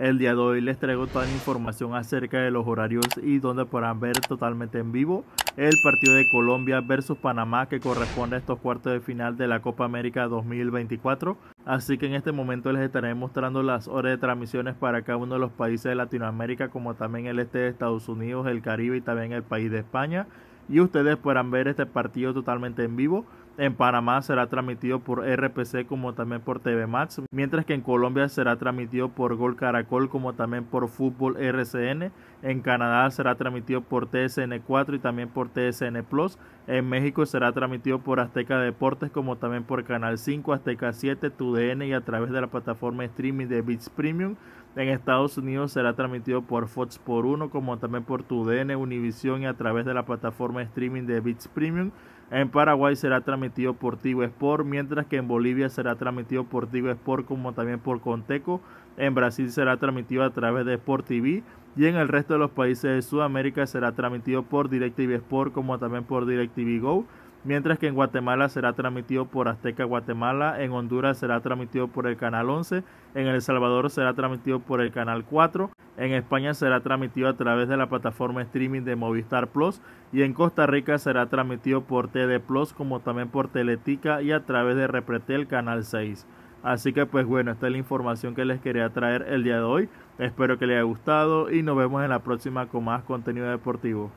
El día de hoy les traigo toda la información acerca de los horarios y donde podrán ver totalmente en vivo el partido de Colombia versus Panamá que corresponde a estos cuartos de final de la Copa América 2024. Así que en este momento les estaré mostrando las horas de transmisiones para cada uno de los países de Latinoamérica como también el este de Estados Unidos, el Caribe y también el país de España. Y ustedes podrán ver este partido totalmente en vivo en Panamá será transmitido por RPC como también por TV Max, mientras que en Colombia será transmitido por Gol Caracol como también por Fútbol RCN. En Canadá será transmitido por TSN 4 y también por TSN Plus. En México será transmitido por Azteca Deportes como también por Canal 5, Azteca 7, TUDN y a través de la plataforma streaming de Bits Premium. En Estados Unidos será transmitido por Fox por 1 como también por TUDN, Univision y a través de la plataforma streaming de Bits Premium. En Paraguay será transmitido por Tigo Sport, mientras que en Bolivia será transmitido por Tigo Sport como también por Conteco. En Brasil será transmitido a través de Sport TV y en el resto de los países de Sudamérica será transmitido por DirecTV Sport como también por DirecTV Go. Mientras que en Guatemala será transmitido por Azteca Guatemala, en Honduras será transmitido por el Canal 11, en El Salvador será transmitido por el Canal 4, en España será transmitido a través de la plataforma streaming de Movistar Plus y en Costa Rica será transmitido por TD Plus como también por Teletica y a través de Repretel Canal 6. Así que pues bueno, esta es la información que les quería traer el día de hoy. Espero que les haya gustado y nos vemos en la próxima con más contenido deportivo.